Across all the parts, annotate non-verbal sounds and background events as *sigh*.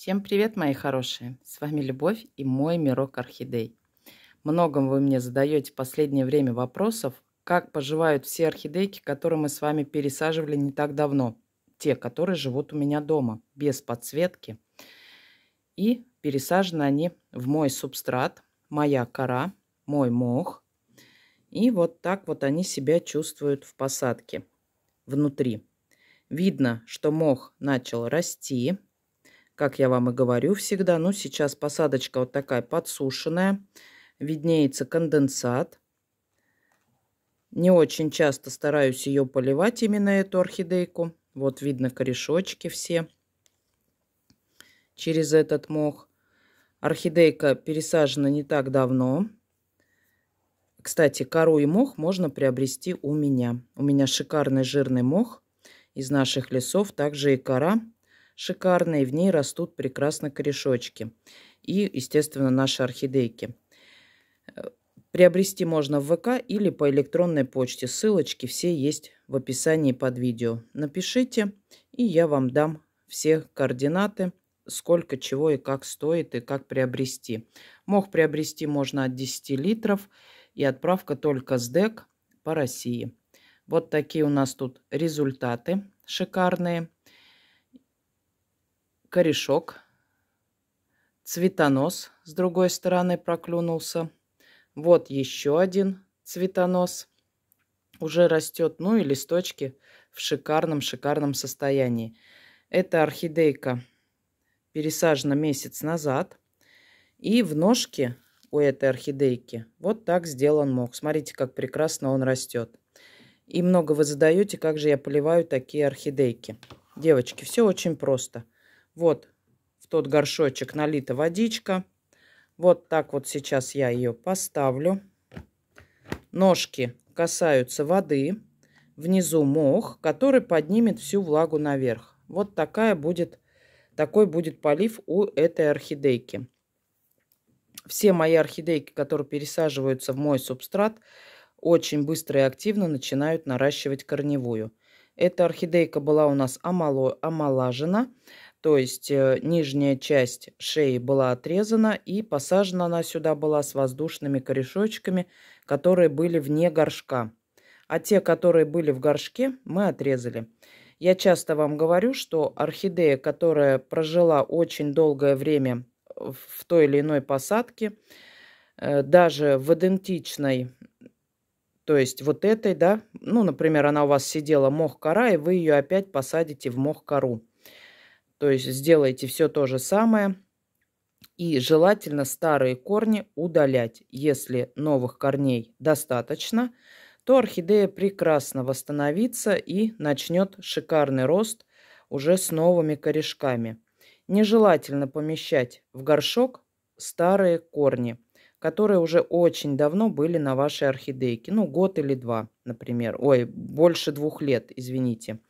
Всем привет, мои хорошие! С вами Любовь и мой мирок орхидей. Многом вы мне задаете в последнее время вопросов, как поживают все орхидейки, которые мы с вами пересаживали не так давно. Те, которые живут у меня дома, без подсветки. И пересажены они в мой субстрат, моя кора, мой мох. И вот так вот они себя чувствуют в посадке внутри. Видно, что мох начал расти, как я вам и говорю всегда. Ну, сейчас посадочка вот такая подсушенная. Виднеется конденсат. Не очень часто стараюсь ее поливать, именно эту орхидейку. Вот видно корешочки все через этот мох. Орхидейка пересажена не так давно. Кстати, кору и мох можно приобрести у меня. У меня шикарный жирный мох из наших лесов, также и кора. Шикарные в ней растут прекрасно корешочки. И, естественно, наши орхидейки. Э, приобрести можно в ВК или по электронной почте. Ссылочки все есть в описании под видео. Напишите, и я вам дам все координаты, сколько чего и как стоит, и как приобрести. Мог приобрести можно от 10 литров, и отправка только с ДЭК по России. Вот такие у нас тут результаты шикарные корешок. Цветонос с другой стороны проклюнулся. Вот еще один цветонос. Уже растет, ну и листочки в шикарном-шикарном состоянии. Это орхидейка пересажена месяц назад. И в ножке у этой орхидейки вот так сделан мох. Смотрите, как прекрасно он растет. И много вы задаете, как же я поливаю такие орхидейки. Девочки, все очень просто. Вот в тот горшочек налита водичка. Вот так вот сейчас я ее поставлю. Ножки касаются воды. Внизу мох, который поднимет всю влагу наверх. Вот такая будет, такой будет полив у этой орхидейки. Все мои орхидейки, которые пересаживаются в мой субстрат, очень быстро и активно начинают наращивать корневую. Эта орхидейка была у нас омоло, омолажена. То есть э, нижняя часть шеи была отрезана и посажена она сюда была с воздушными корешочками, которые были вне горшка. А те, которые были в горшке, мы отрезали. Я часто вам говорю, что орхидея, которая прожила очень долгое время в той или иной посадке, э, даже в идентичной, то есть вот этой, да, ну, например, она у вас сидела мох-кора, и вы ее опять посадите в мох-кору. То есть сделайте все то же самое. И желательно старые корни удалять. Если новых корней достаточно, то орхидея прекрасно восстановится и начнет шикарный рост уже с новыми корешками. Нежелательно помещать в горшок старые корни, которые уже очень давно были на вашей орхидейке. Ну, год или два, например. Ой, больше двух лет, извините.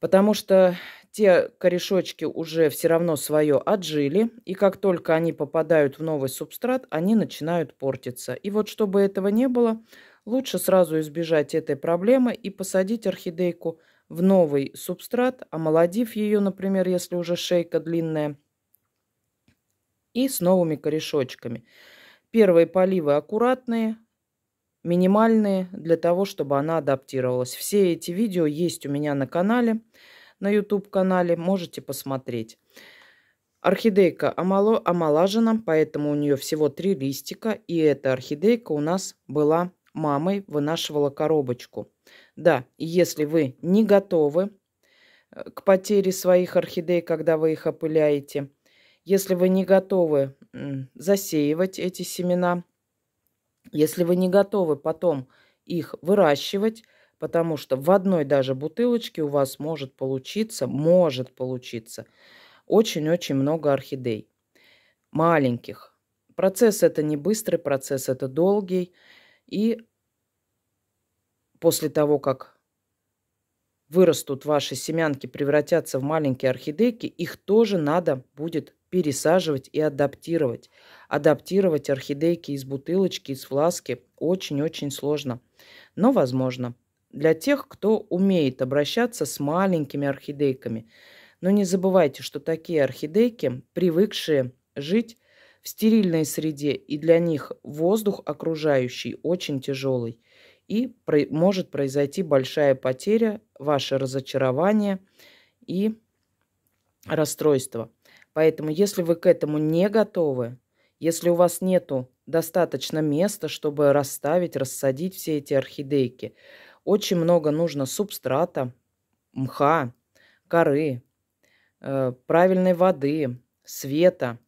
Потому что те корешочки уже все равно свое отжили, и как только они попадают в новый субстрат, они начинают портиться. И вот чтобы этого не было, лучше сразу избежать этой проблемы и посадить орхидейку в новый субстрат, омолодив ее, например, если уже шейка длинная, и с новыми корешочками. Первые поливы аккуратные, минимальные, для того, чтобы она адаптировалась. Все эти видео есть у меня на канале на YouTube-канале, можете посмотреть. Орхидейка омоло, омолажена, поэтому у нее всего три листика. И эта орхидейка у нас была мамой, вынашивала коробочку. Да, если вы не готовы э, к потере своих орхидей, когда вы их опыляете, если вы не готовы засеивать эти семена, если вы не готовы потом их выращивать, потому что в одной даже бутылочке у вас может получиться, может получиться очень-очень много орхидей. Маленьких. Процесс это не быстрый, процесс это долгий. И после того, как вырастут ваши семянки, превратятся в маленькие орхидейки, их тоже надо будет пересаживать и адаптировать. Адаптировать орхидейки из бутылочки, из фласки очень-очень сложно, но возможно для тех, кто умеет обращаться с маленькими орхидейками. Но не забывайте, что такие орхидейки, привыкшие жить в стерильной среде, и для них воздух окружающий очень тяжелый. И про может произойти большая потеря, ваше разочарование и расстройство. Поэтому, если вы к этому не готовы, если у вас нету достаточно места, чтобы расставить, рассадить все эти орхидейки, очень много нужно субстрата, мха, коры, э, правильной воды, света,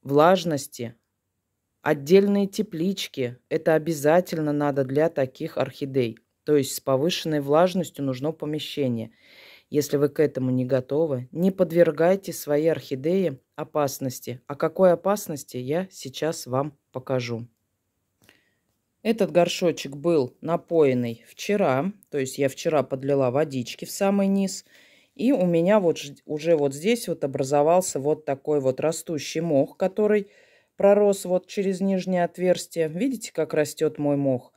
влажности, отдельные теплички. Это обязательно надо для таких орхидей. То есть с повышенной влажностью нужно помещение. Если вы к этому не готовы, не подвергайте свои орхидеи опасности. О а какой опасности я сейчас вам покажу. Этот горшочек был напоенный вчера, то есть я вчера подлила водички в самый низ. И у меня вот уже вот здесь вот образовался вот такой вот растущий мох, который пророс вот через нижнее отверстие. Видите, как растет мой мох?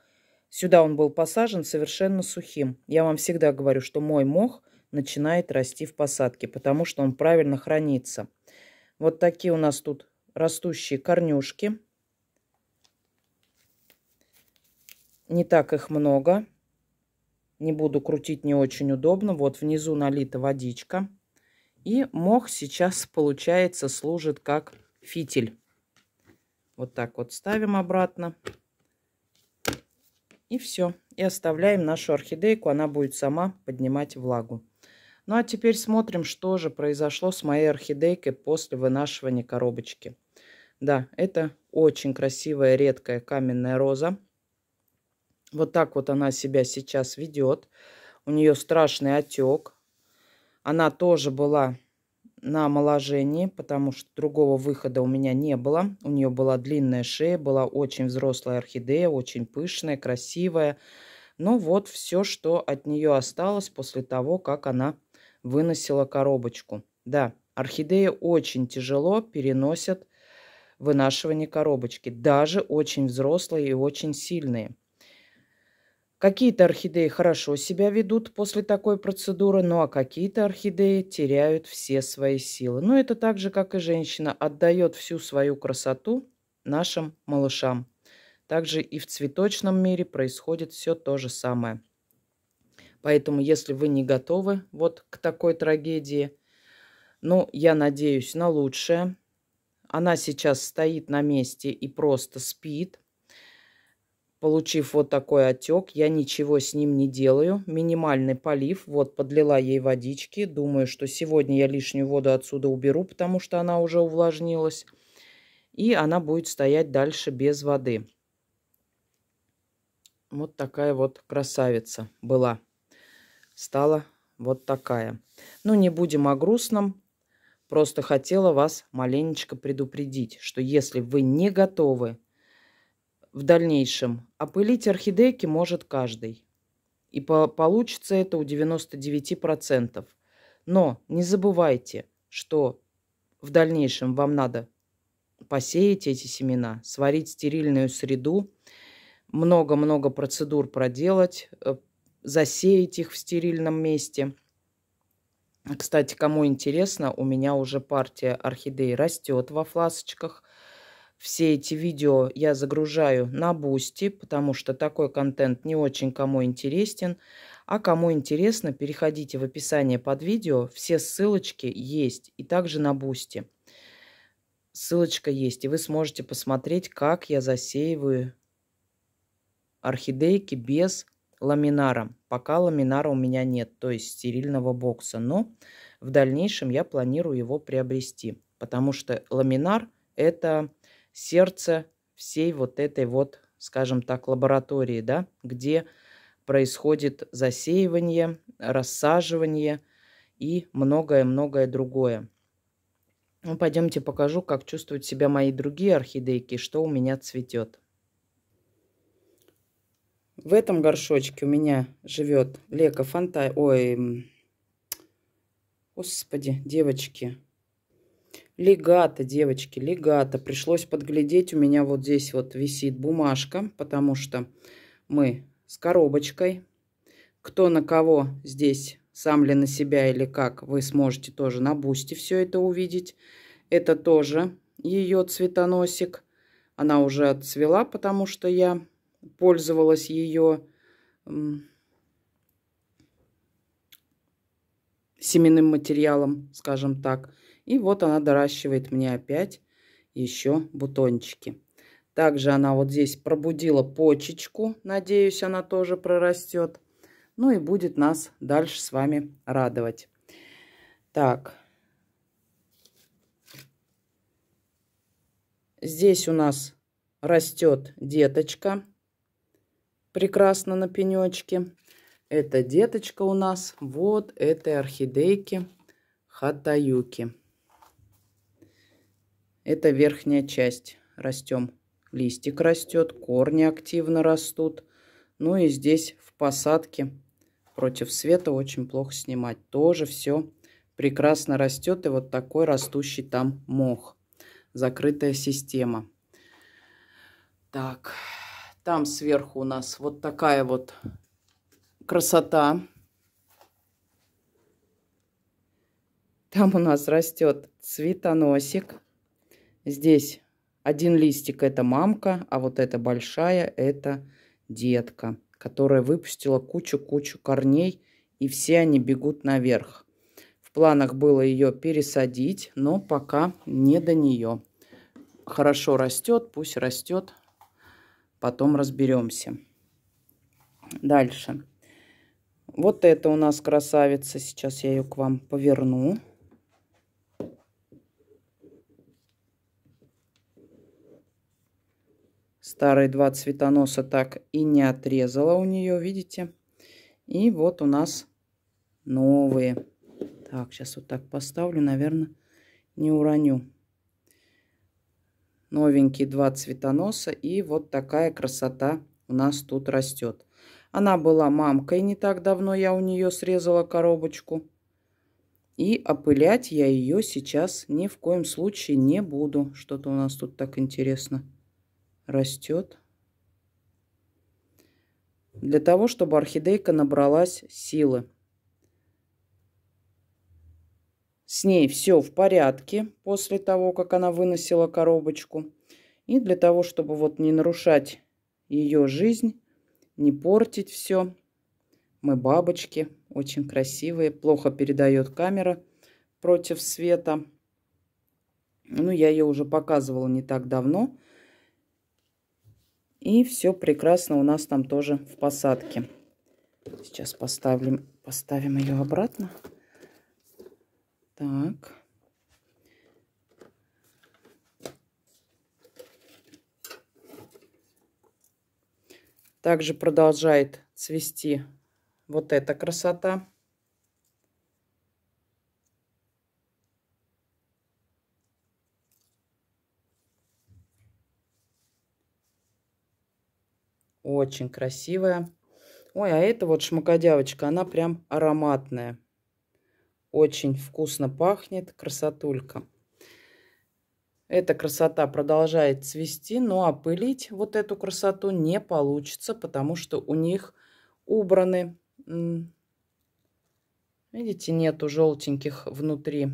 Сюда он был посажен совершенно сухим. Я вам всегда говорю, что мой мох начинает расти в посадке, потому что он правильно хранится. Вот такие у нас тут растущие корнюшки. Не так их много. Не буду крутить, не очень удобно. Вот внизу налита водичка. И мох сейчас, получается, служит как фитиль. Вот так вот ставим обратно. И все. И оставляем нашу орхидейку. Она будет сама поднимать влагу. Ну а теперь смотрим, что же произошло с моей орхидейкой после вынашивания коробочки. Да, это очень красивая редкая каменная роза. Вот так вот она себя сейчас ведет. У нее страшный отек. Она тоже была на омоложении, потому что другого выхода у меня не было. У нее была длинная шея, была очень взрослая орхидея, очень пышная, красивая. Ну вот все, что от нее осталось после того, как она выносила коробочку. Да, орхидеи очень тяжело переносят вынашивание коробочки, даже очень взрослые и очень сильные. Какие-то орхидеи хорошо себя ведут после такой процедуры, ну а какие-то орхидеи теряют все свои силы. Но ну, это так же, как и женщина отдает всю свою красоту нашим малышам. Также и в цветочном мире происходит все то же самое. Поэтому, если вы не готовы вот к такой трагедии, ну, я надеюсь на лучшее. Она сейчас стоит на месте и просто спит. Получив вот такой отек, я ничего с ним не делаю. Минимальный полив. Вот подлила ей водички. Думаю, что сегодня я лишнюю воду отсюда уберу, потому что она уже увлажнилась. И она будет стоять дальше без воды. Вот такая вот красавица была. Стала вот такая. Ну, не будем о грустном. Просто хотела вас маленечко предупредить, что если вы не готовы в дальнейшем. Опылить орхидейки может каждый. И по получится это у 99%. Но не забывайте, что в дальнейшем вам надо посеять эти семена, сварить стерильную среду, много-много процедур проделать, э, засеять их в стерильном месте. Кстати, кому интересно, у меня уже партия орхидей растет во фласочках. Все эти видео я загружаю на Бусти, потому что такой контент не очень кому интересен. А кому интересно, переходите в описание под видео, все ссылочки есть, и также на Бусти. Ссылочка есть, и вы сможете посмотреть, как я засеиваю орхидейки без ламинара. Пока ламинара у меня нет, то есть стерильного бокса, но в дальнейшем я планирую его приобрести, потому что ламинар – это сердце всей вот этой вот, скажем так, лаборатории, да, где происходит засеивание, рассаживание и многое-многое другое. Ну, пойдемте покажу, как чувствуют себя мои другие орхидейки, что у меня цветет. В этом горшочке у меня живет лека фанта... Ой, господи, девочки, Легато, девочки, легато. Пришлось подглядеть. У меня вот здесь вот висит бумажка, потому что мы с коробочкой. Кто на кого здесь, сам ли на себя или как, вы сможете тоже на бусте все это увидеть. Это тоже ее цветоносик. Она уже отцвела, потому что я пользовалась ее семенным материалом, скажем так. И вот она доращивает мне опять еще бутончики. Также она вот здесь пробудила почечку. Надеюсь, она тоже прорастет. Ну и будет нас дальше с вами радовать. Так. Здесь у нас растет деточка. Прекрасно на пенечке. Это деточка у нас вот этой орхидейки хатаюки. Это верхняя часть. Растем. Листик растет, корни активно растут. Ну и здесь в посадке против света очень плохо снимать. Тоже все прекрасно растет. И вот такой растущий там мох. Закрытая система. Так, там сверху у нас вот такая вот красота. Там у нас растет цветоносик. Здесь один листик – это мамка, а вот эта большая – это детка, которая выпустила кучу-кучу корней, и все они бегут наверх. В планах было ее пересадить, но пока не до нее. Хорошо растет, пусть растет, потом разберемся. Дальше. Вот это у нас красавица. Сейчас я ее к вам поверну. Старые два цветоноса так и не отрезала у нее, видите? И вот у нас новые. Так, сейчас вот так поставлю, наверное, не уроню. Новенькие два цветоноса. И вот такая красота у нас тут растет. Она была мамкой не так давно, я у нее срезала коробочку. И опылять я ее сейчас ни в коем случае не буду. Что-то у нас тут так интересно растет. Для того, чтобы орхидейка набралась силы. С ней все в порядке после того, как она выносила коробочку. И для того, чтобы вот не нарушать ее жизнь, не портить все, мы бабочки, очень красивые, плохо передает камера против света. Ну, я ее уже показывала не так давно. И все прекрасно у нас там тоже в посадке. Сейчас поставим, поставим ее обратно. Так. Также продолжает цвести вот эта красота. очень красивая. Ой, а эта вот шмакодявочка, она прям ароматная. Очень вкусно пахнет, красотулька. Эта красота продолжает цвести, но опылить вот эту красоту не получится, потому что у них убраны, видите, нету желтеньких внутри,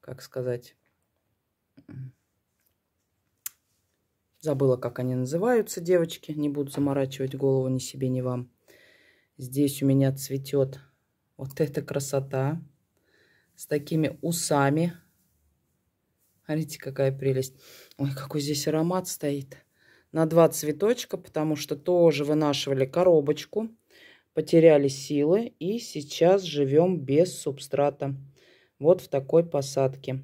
как сказать, Забыла, как они называются, девочки. Не буду заморачивать голову ни себе, ни вам. Здесь у меня цветет вот эта красота с такими усами. Смотрите, какая прелесть. Ой, какой здесь аромат стоит. На два цветочка, потому что тоже вынашивали коробочку. Потеряли силы и сейчас живем без субстрата. Вот в такой посадке.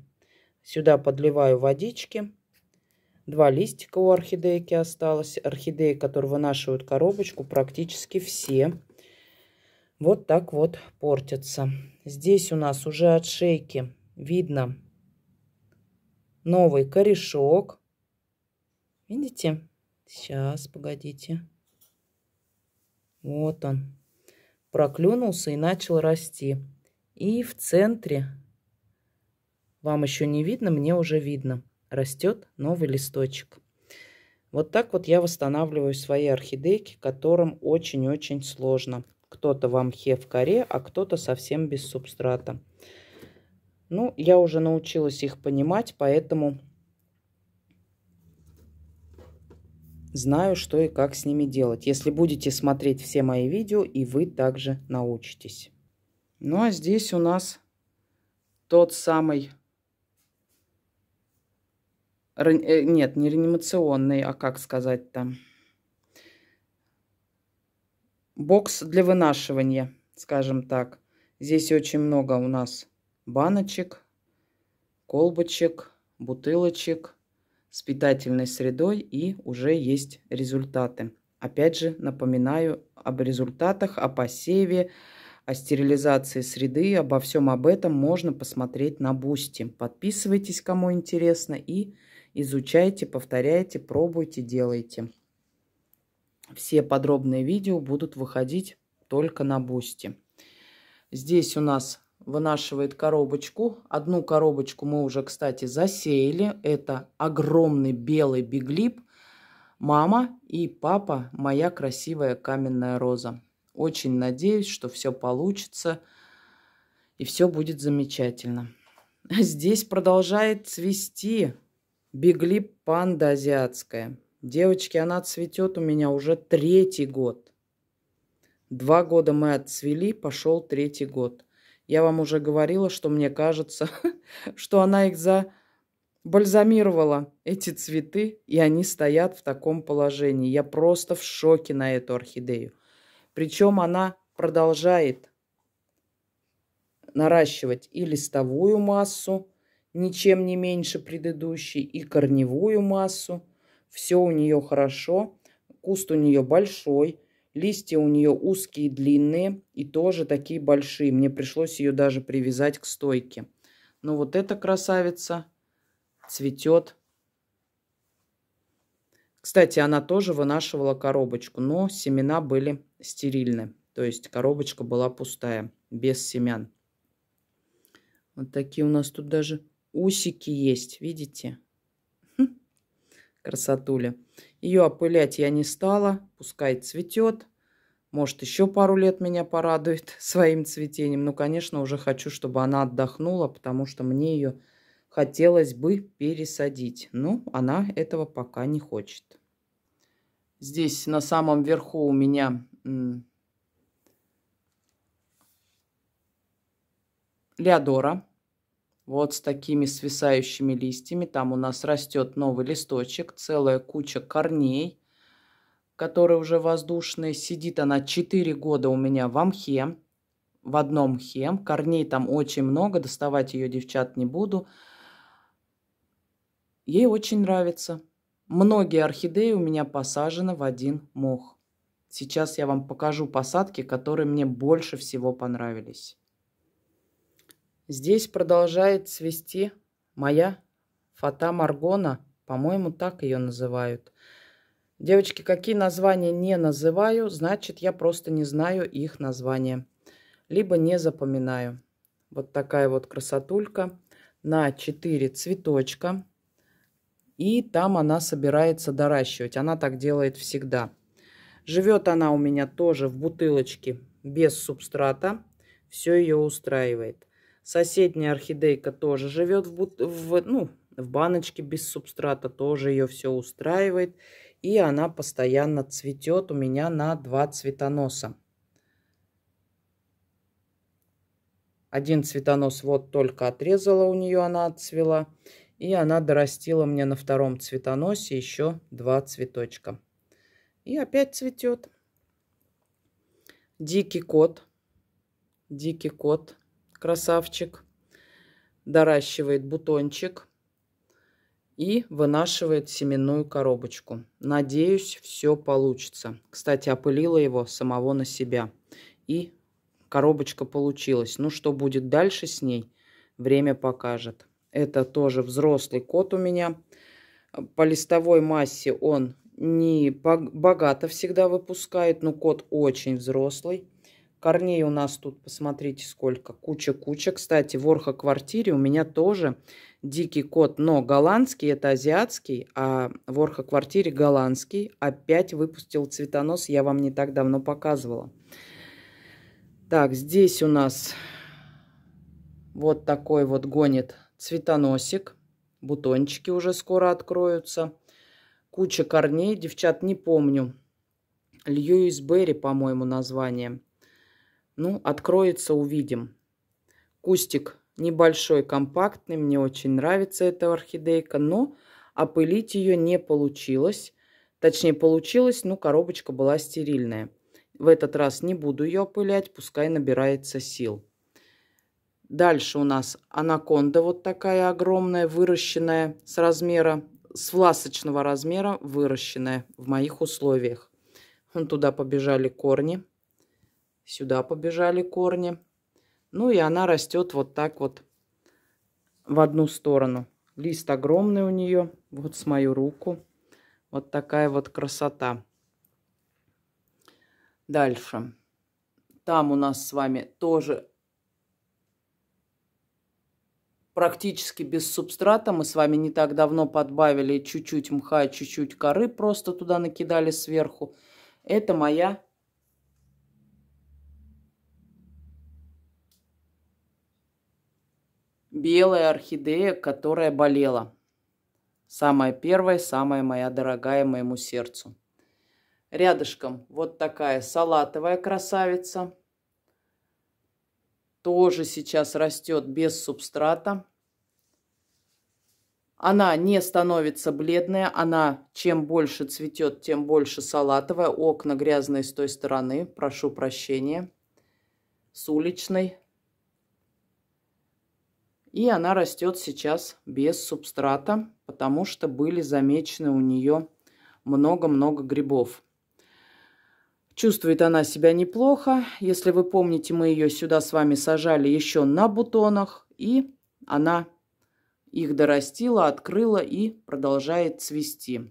Сюда подливаю водички Два листика у орхидейки осталось. Орхидеи, которые вынашивают коробочку, практически все вот так вот портятся. Здесь у нас уже от шейки видно новый корешок. Видите? Сейчас, погодите. Вот он. Проклюнулся и начал расти. И в центре, вам еще не видно, мне уже видно – растет новый листочек. Вот так вот я восстанавливаю свои орхидейки, которым очень-очень сложно. Кто-то вам хе в коре, а кто-то совсем без субстрата. Ну, я уже научилась их понимать, поэтому знаю, что и как с ними делать. Если будете смотреть все мои видео, и вы также научитесь. Ну, а здесь у нас тот самый Э, нет, не реанимационный, а как сказать там? Бокс для вынашивания, скажем так. Здесь очень много у нас баночек, колбочек, бутылочек с питательной средой и уже есть результаты. Опять же напоминаю об результатах, о посеве, о стерилизации среды, обо всем об этом можно посмотреть на бусте Подписывайтесь, кому интересно, и Изучайте, повторяйте, пробуйте, делайте. Все подробные видео будут выходить только на бусте. Здесь у нас вынашивает коробочку. Одну коробочку мы уже, кстати, засеяли. Это огромный белый биглип. Мама и папа – моя красивая каменная роза. Очень надеюсь, что все получится и все будет замечательно. Здесь продолжает цвести Бигли панда азиатская. Девочки, она цветет у меня уже третий год. Два года мы отцвели, пошел третий год. Я вам уже говорила, что мне кажется, *laughs* что она их за бальзамировала эти цветы, и они стоят в таком положении. Я просто в шоке на эту орхидею. Причем она продолжает наращивать и листовую массу, ничем не меньше предыдущей, и корневую массу. Все у нее хорошо, куст у нее большой, листья у нее узкие, длинные и тоже такие большие. Мне пришлось ее даже привязать к стойке. Но ну, вот эта красавица цветет. Кстати, она тоже вынашивала коробочку, но семена были стерильны. То есть коробочка была пустая, без семян. Вот такие у нас тут даже усики есть, видите? Хм, красотуля. Ее опылять я не стала, пускай цветет. Может, еще пару лет меня порадует *laughs* своим цветением. Ну, конечно, уже хочу, чтобы она отдохнула, потому что мне ее хотелось бы пересадить. Но ну, она этого пока не хочет. Здесь на самом верху у меня Леодора. Вот с такими свисающими листьями. Там у нас растет новый листочек, целая куча корней, которые уже воздушные. Сидит она 4 года у меня в мхе, в одном мхе. Корней там очень много, доставать ее, девчат, не буду. Ей очень нравится. Многие орхидеи у меня посажены в один мох. Сейчас я вам покажу посадки, которые мне больше всего понравились. Здесь продолжает цвести моя фата Маргона. По-моему, так ее называют. Девочки, какие названия не называю, значит, я просто не знаю их названия. Либо не запоминаю. Вот такая вот красотулька на 4 цветочка. И там она собирается доращивать. Она так делает всегда. Живет она у меня тоже в бутылочке без субстрата. Все ее устраивает. Соседняя орхидейка тоже живет в, в, ну, в баночке без субстрата, тоже ее все устраивает. И она постоянно цветет у меня на два цветоноса. Один цветонос вот только отрезала у нее, она отцвела. И она дорастила мне на втором цветоносе еще два цветочка. И опять цветет. Дикий кот. Дикий кот красавчик. Доращивает бутончик и вынашивает семенную коробочку. Надеюсь, все получится. Кстати, опылила его самого на себя. И коробочка получилась. Ну, что будет дальше с ней, время покажет. Это тоже взрослый кот у меня. По листовой массе он не богато всегда выпускает, но кот очень взрослый. Корней у нас тут, посмотрите, сколько. Куча-куча. Кстати, в квартире у меня тоже дикий кот, но голландский, это азиатский, а в квартире голландский. Опять выпустил цветонос, я вам не так давно показывала. Так, здесь у нас вот такой вот гонит цветоносик. Бутончики уже скоро откроются. Куча корней, девчат, не помню. Льюис Берри, по-моему, название. Ну, откроется, увидим. Кустик небольшой, компактный. Мне очень нравится эта орхидейка, но опылить ее не получилось. Точнее, получилось, но коробочка была стерильная. В этот раз не буду ее опылять, пускай набирается сил. Дальше у нас анаконда вот такая огромная, выращенная с размера, с власочного размера, выращенная в моих условиях. Вон туда побежали корни. Сюда побежали корни. Ну и она растет вот так вот в одну сторону. Лист огромный у нее. Вот с мою руку. Вот такая вот красота. Дальше. Там у нас с вами тоже практически без субстрата. Мы с вами не так давно подбавили чуть-чуть мха, чуть-чуть коры, просто туда накидали сверху. Это моя белая орхидея, которая болела. Самая первая, самая моя дорогая моему сердцу. Рядышком вот такая салатовая красавица. Тоже сейчас растет без субстрата. Она не становится бледная, она чем больше цветет, тем больше салатовая. Окна грязные с той стороны, прошу прощения. С уличной и она растет сейчас без субстрата, потому что были замечены у нее много-много грибов. Чувствует она себя неплохо. Если вы помните, мы ее сюда с вами сажали еще на бутонах. И она их дорастила, открыла и продолжает цвести.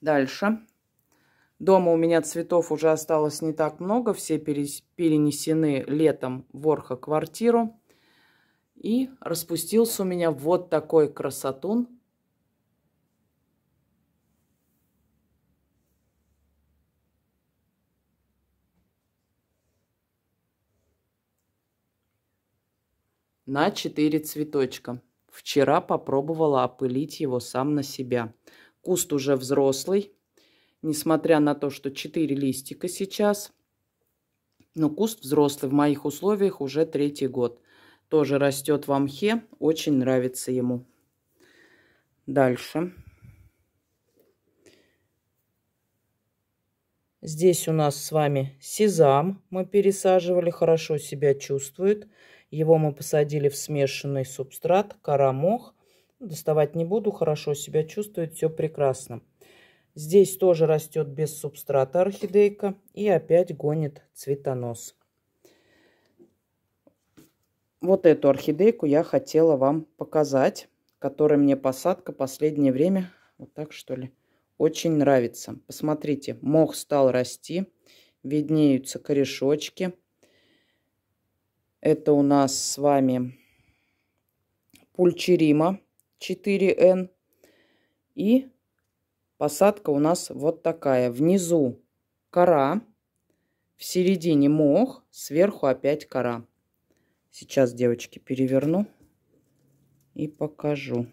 Дальше. Дома у меня цветов уже осталось не так много. Все перенесены летом в квартиру и распустился у меня вот такой красотун. на 4 цветочка. Вчера попробовала опылить его сам на себя. Куст уже взрослый, несмотря на то, что 4 листика сейчас. Но куст взрослый в моих условиях уже третий год. Тоже растет в мхе, очень нравится ему. Дальше. Здесь у нас с вами сезам. Мы пересаживали, хорошо себя чувствует. Его мы посадили в смешанный субстрат, кора мох. Доставать не буду, хорошо себя чувствует, все прекрасно. Здесь тоже растет без субстрата орхидейка и опять гонит цветонос. Вот эту орхидейку я хотела вам показать, которая мне посадка последнее время, вот так что ли, очень нравится. Посмотрите, мох стал расти, виднеются корешочки. Это у нас с вами пульчерима 4Н. И посадка у нас вот такая. Внизу кора, в середине мох, сверху опять кора. Сейчас, девочки, переверну и покажу.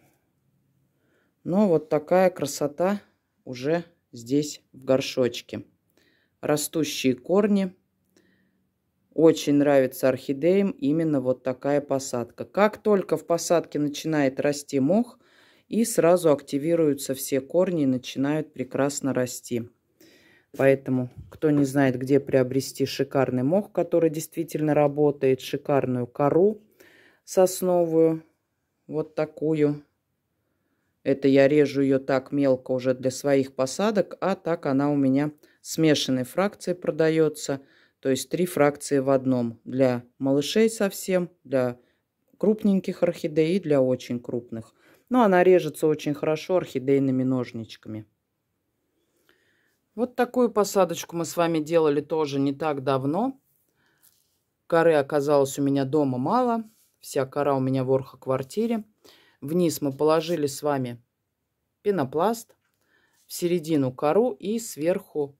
Но вот такая красота уже здесь в горшочке. Растущие корни. Очень нравится орхидеям именно вот такая посадка. Как только в посадке начинает расти мох, и сразу активируются все корни и начинают прекрасно расти. Поэтому, кто не знает, где приобрести шикарный мох, который действительно работает, шикарную кору сосновую, вот такую. Это я режу ее так мелко уже для своих посадок, а так она у меня смешанной фракции продается. То есть три фракции в одном. Для малышей совсем, для крупненьких орхидей и для очень крупных. Но она режется очень хорошо орхидейными ножничками. Вот такую посадочку мы с вами делали тоже не так давно. Коры оказалось у меня дома мало. Вся кора у меня в квартире. Вниз мы положили с вами пенопласт, в середину кору и сверху...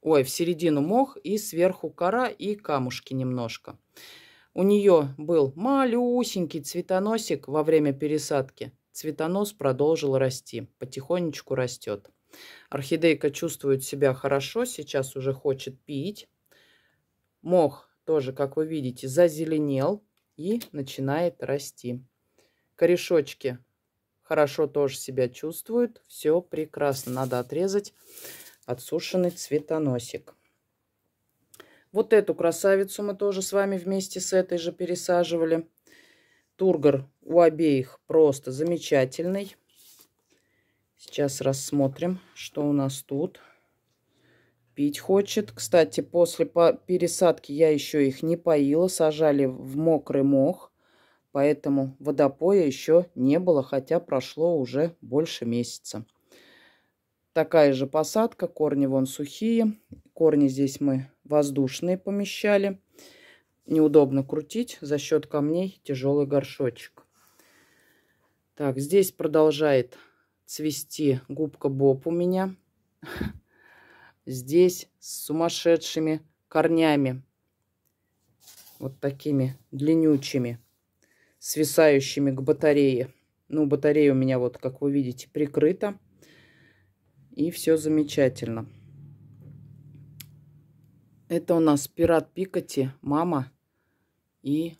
Ой, в середину мох и сверху кора и камушки немножко. У нее был малюсенький цветоносик во время пересадки. Цветонос продолжил расти, потихонечку растет. Орхидейка чувствует себя хорошо, сейчас уже хочет пить. Мох тоже, как вы видите, зазеленел и начинает расти. Корешочки хорошо тоже себя чувствуют. Все прекрасно. Надо отрезать отсушенный цветоносик. Вот эту красавицу мы тоже с вами вместе с этой же пересаживали. Тургор у обеих просто замечательный. Сейчас рассмотрим, что у нас тут. Пить хочет. Кстати, после пересадки я еще их не поила. Сажали в мокрый мох. Поэтому водопоя еще не было, хотя прошло уже больше месяца. Такая же посадка. Корни вон сухие. Корни здесь мы воздушные помещали. Неудобно крутить за счет камней тяжелый горшочек. Так, здесь продолжает цвести губка Боб у меня. Здесь с сумасшедшими корнями. Вот такими длиннючими, свисающими к батарее. Ну, батарея у меня, вот, как вы видите, прикрыта. И все замечательно. Это у нас пират Пикати, мама и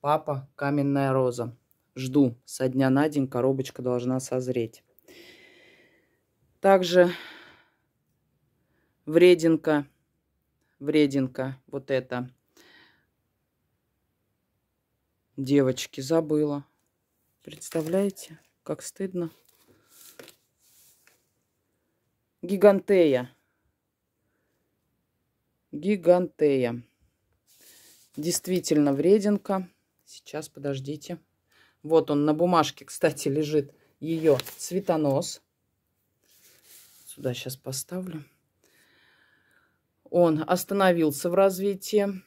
папа каменная роза жду. Со дня на день коробочка должна созреть. Также врединка, врединка вот это. Девочки, забыла. Представляете, как стыдно. Гигантея. Гигантея. Действительно врединка. Сейчас, подождите. Вот он на бумажке, кстати, лежит ее цветонос. Сюда сейчас поставлю. Он остановился в развитии.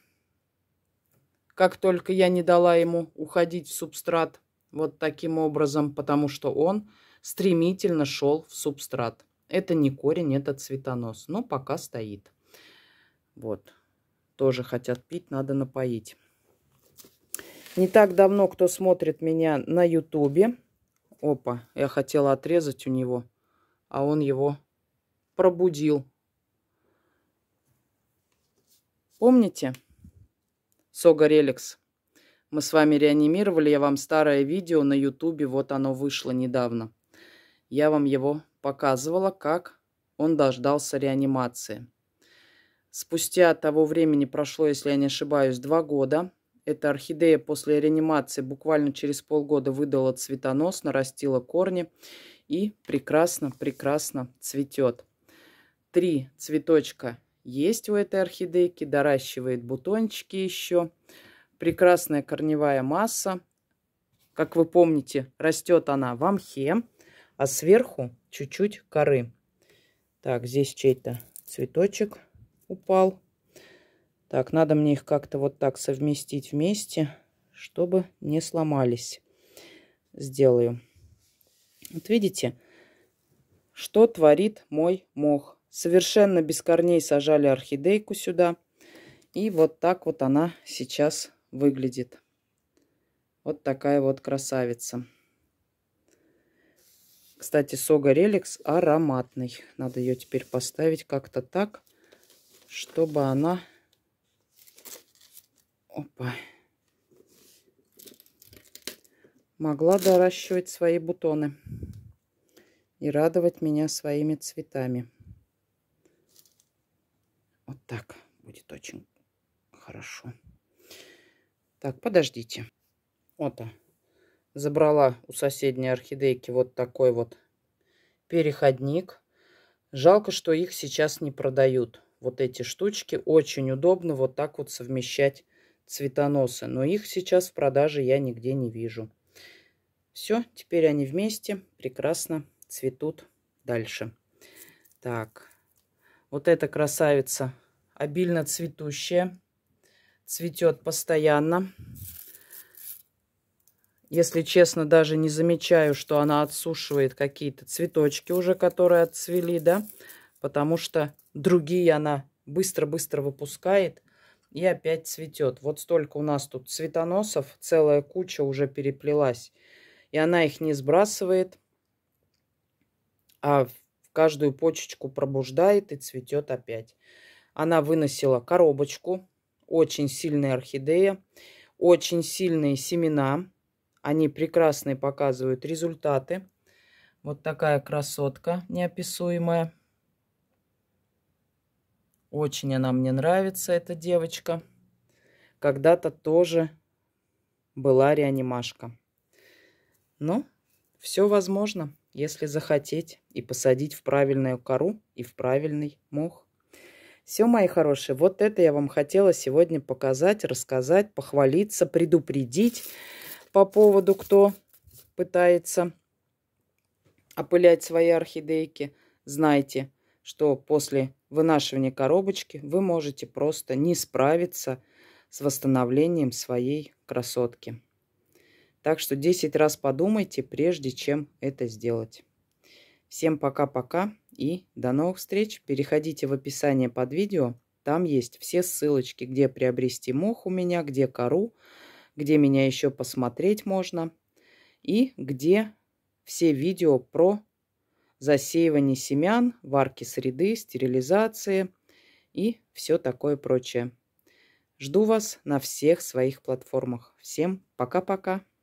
Как только я не дала ему уходить в субстрат вот таким образом, потому что он стремительно шел в субстрат. Это не корень, это цветонос, но пока стоит. Вот, тоже хотят пить, надо напоить. Не так давно, кто смотрит меня на ютубе. Опа, я хотела отрезать у него, а он его пробудил. Помните? Сога Реликс. Мы с вами реанимировали, я вам старое видео на ютубе, вот оно вышло недавно. Я вам его показывала, как он дождался реанимации. Спустя того времени прошло, если я не ошибаюсь, два года. Эта орхидея после реанимации буквально через полгода выдала цветонос, нарастила корни и прекрасно-прекрасно цветет. Три цветочка есть у этой орхидейки, доращивает бутончики еще. Прекрасная корневая масса. Как вы помните, растет она в амхе, а сверху чуть-чуть коры. Так, здесь чей-то цветочек упал. Так, надо мне их как-то вот так совместить вместе, чтобы не сломались. Сделаю. Вот видите, что творит мой мох. Совершенно без корней сажали орхидейку сюда. И вот так вот она сейчас выглядит. Вот такая вот красавица. Кстати, сога реликс ароматный. Надо ее теперь поставить как-то так, чтобы она Опа. Могла доращивать свои бутоны и радовать меня своими цветами. Вот так будет очень хорошо. Так, подождите. Вот -а. забрала у соседней орхидейки вот такой вот переходник. Жалко, что их сейчас не продают. Вот эти штучки очень удобно вот так вот совмещать цветоносы, но их сейчас в продаже я нигде не вижу. Все, теперь они вместе прекрасно цветут дальше. Так, вот эта красавица обильно цветущая, цветет постоянно. Если честно, даже не замечаю, что она отсушивает какие-то цветочки уже, которые отцвели, да, потому что другие она быстро-быстро выпускает и опять цветет. Вот столько у нас тут цветоносов, целая куча уже переплелась. И она их не сбрасывает, а каждую почечку пробуждает и цветет опять. Она выносила коробочку, очень сильная орхидея, очень сильные семена. Они прекрасные показывают результаты. Вот такая красотка неописуемая. Очень она мне нравится, эта девочка. Когда-то тоже была реанимашка. Но ну, все возможно, если захотеть и посадить в правильную кору и в правильный мох. Все, мои хорошие, вот это я вам хотела сегодня показать, рассказать, похвалиться, предупредить по поводу, кто пытается опылять свои орхидейки. Знайте, что после вынашивания коробочки вы можете просто не справиться с восстановлением своей красотки. Так что 10 раз подумайте, прежде чем это сделать. Всем пока-пока и до новых встреч. Переходите в описание под видео. Там есть все ссылочки, где приобрести мох у меня, где кору, где меня еще посмотреть можно и где все видео про засеивание семян, варки среды, стерилизации и все такое прочее. Жду вас на всех своих платформах. Всем пока-пока.